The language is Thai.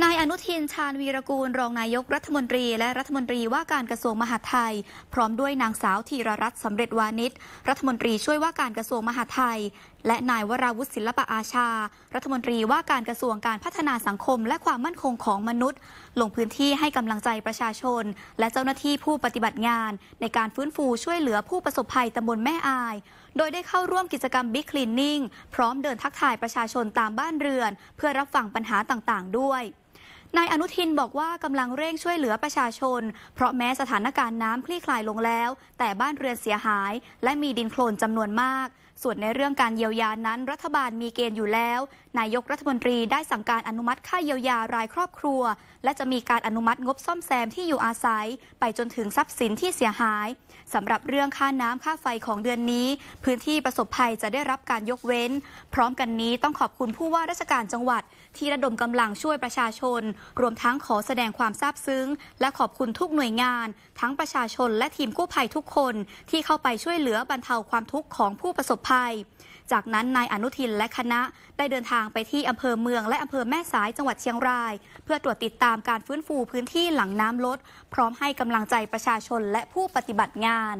นายอนุทิน ชาญวีรกูลรองนายกรัฐมนตรีและรัฐมนตรีว่าการกระทรวงมหาดไทย พร้อมด้วยนางสาวธีรรัตน์สำเร็จวานิชรัฐมนตรีช่วยว่าการกระทรวงมหาดไทยและนายวราวุฒิศิลปะอาชา รัฐมนตรีว่าการกระทรวงการพัฒนาสังคม และความมั่นคงของมนุษย์ ลงพื้นที่ให้กำลังใจประชาชน และเจ้าหน้าที่ผู้ปฏิบัติงาน ในการฟื้นฟูช่วยเหลือผู้ประสบภัยตำบลแม่อาย โดยได้เข้าร่วมกิจกรรมบิ๊กคลีนนิ่งพร้อมเดินทักทายประชาชนตามบ้านเรือน เพื่อรับฟังปัญหาต่างๆ ด้วยนายอนุทินบอกว่ากำลังเร่งช่วยเหลือประชาชน เพราะแม้สถานการณ์น้ำคลี่คลายลงแล้วแต่บ้านเรือนเสียหาย และมีดินโคลนจำนวนมาก ส่วนในเรื่องการเยียวยานั้น รัฐบาลมีเกณฑ์อยู่แล้ว นายกรัฐมนตรีได้สั่งการอนุมัติค่าเยียวยารายครอบครัว และจะมีการอนุมัติงบซ่อมแซมที่อยู่อาศัย ไปจนถึงทรัพย์สินที่เสียหายสำหรับเรื่องค่าน้ำค่าไฟของเดือนนี้ พื้นที่ประสบภัยจะได้รับการยกเว้น พร้อมกันนี้ต้องขอบคุณผู้ว่าราชการจังหวัด ที่ระดมกำลังช่วยประชาชนรวมทั้งขอแสดงความซาบซึ้ง และขอบคุณทุกหน่วยงาน ทั้งประชาชนและทีมกู้ภัยทุกคน ที่เข้าไปช่วยเหลือบรรเทาความทุกข์ของผู้ประสบภัย จากนั้นนายอนุทินและคณะได้เดินทางไปที่อำเภอเมือง และอำเภอแม่สายจังหวัดเชียงราย เพื่อตรวจติดตามการฟื้นฟูพื้นที่หลังน้ำลด พร้อมให้กำลังใจประชาชนและผู้ปฏิบัติงาน